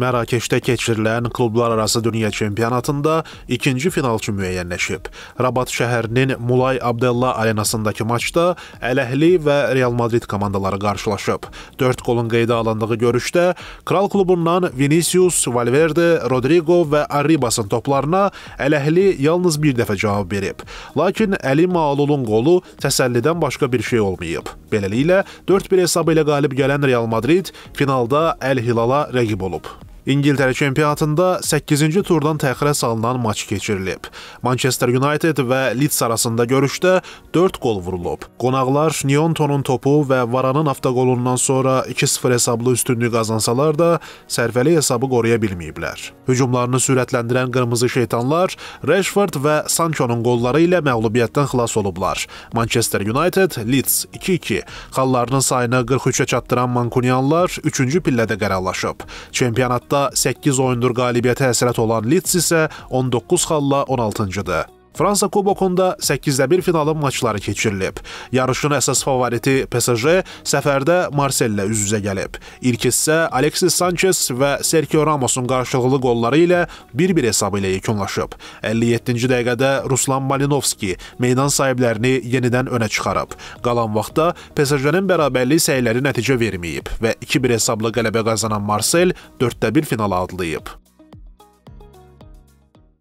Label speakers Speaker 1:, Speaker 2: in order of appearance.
Speaker 1: Mərakeşdə keçirilən klublar arası dünya çempionatında ikinci finalçı müəyyənləşib. Rabat şəhərinin Mulay Abdella arenasındakı maçda Ələhli və Real Madrid komandaları qarşılaşıb. 4 qolun qeydə alındığı görüşdə Kral klubundan Vinicius, Valverde, Rodrigo və Arribasın toplarına Ələhli yalnız bir dəfə cavab verib. Lakin Əli Maalulun qolu təsəllidən başqa bir şey olmayıb. Beləliklə, 4-1 hesabı ilə qalib gələn Real Madrid finalda Əl Hilala rəqib olub. İngiltərə çempionatında 8-ci turdan təxirə salınan maç keçirilib. Manchester United və Leeds arasında görüşdə 4 gol vurulub. Qonaqlar Niontonun topu və Varanın avtoqolundan sonra 2-0 hesablı üstünlüyü qazansalar da sərfəli hesabı qoruya bilməyiblər. Hücumlarını sürətləndirən qırmızı şeytanlar Rashford və Sancho-nun qolları ilə məğlubiyyətdən xilas olublar. Manchester United Leeds 2-2, xallarının sayını 43-ə çatdıran Mankunianlar 3-cü pillədə qərarlaşıb. Çempionatda Topda 8 oyundur qalibiyyətə həsrət olan Leeds isə 19 xalla 16-cıdır. Fransa Kubokunda 8-də 1 finalın maçları keçirilib. Yarışın əsas favoriti PSG səfərdə Marsella üz-üzə gəlib. İlk hissə Alexis Sanchez və Sergio Ramosun qarşılıqlı qolları ilə 1-1 hesabı ilə yekunlaşıb. 57-ci dəqiqədə Ruslan Malinovski meydan sahiblərini yenidən önə çıxarıb. Qalan vaxtda PSG-nin bərabərlik səyləri nəticə verməyib və 2-1 hesablı qələbə qazanan Marsel 4-də 1 finala adlayıb.